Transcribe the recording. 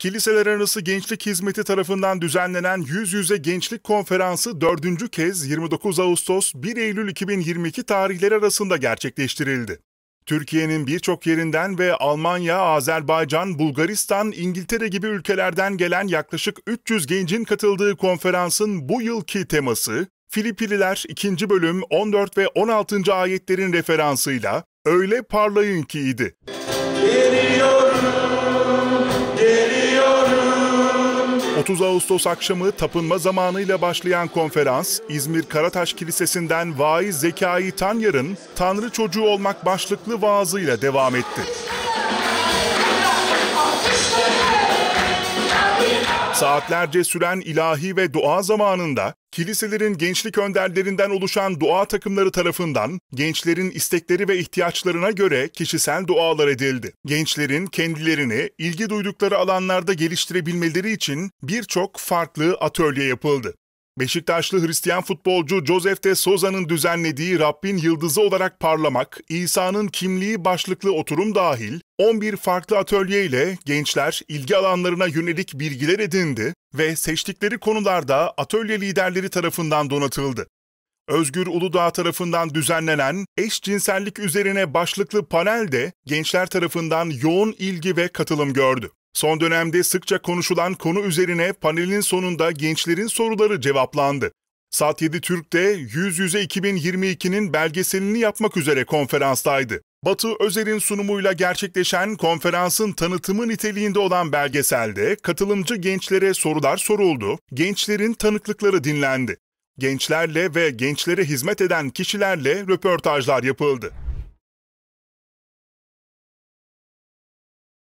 Kiliseler Arası Gençlik Hizmeti tarafından düzenlenen Yüz Yüze Gençlik Konferansı dördüncü kez 29 Ağustos-1 Eylül 2022 tarihleri arasında gerçekleştirildi. Türkiye'nin birçok yerinden ve Almanya, Azerbaycan, Bulgaristan, İngiltere gibi ülkelerden gelen yaklaşık 300 gencin katıldığı konferansın bu yılki teması, Filipililer 2. bölüm 14 ve 16. ayetlerin referansıyla öyle parlayın ki idi. Geliyor. 30 Ağustos akşamı tapınma zamanıyla başlayan konferans, İzmir Karataş Kilisesi'nden vaiz Zekai Tanyar'ın Tanrı Çocuğu Olmak başlıklı vaazıyla devam etti. Saatlerce süren ilahi ve dua zamanında kiliselerin gençlik önderlerinden oluşan dua takımları tarafından gençlerin istekleri ve ihtiyaçlarına göre kişisel dualar edildi. Gençlerin kendilerini ilgi duydukları alanlarda geliştirebilmeleri için birçok farklı atölye yapıldı. Beşiktaşlı Hristiyan futbolcu Joseph de Souza'nın düzenlediği Rabbin Yıldızı olarak parlamak, İsa'nın kimliği başlıklı oturum dahil 11 farklı atölye ile gençler ilgi alanlarına yönelik bilgiler edindi ve seçtikleri konularda atölye liderleri tarafından donatıldı. Özgür Uludağ tarafından düzenlenen eşcinsellik üzerine başlıklı panel de gençler tarafından yoğun ilgi ve katılım gördü. Son dönemde sıkça konuşulan konu üzerine panelin sonunda gençlerin soruları cevaplandı. Saat 7 Türk'te 100-100'e 2022'nin belgeselini yapmak üzere konferanstaydı. Batı Özer'in sunumuyla gerçekleşen konferansın tanıtımı niteliğinde olan belgeselde katılımcı gençlere sorular soruldu, gençlerin tanıklıkları dinlendi. Gençlerle ve gençlere hizmet eden kişilerle röportajlar yapıldı.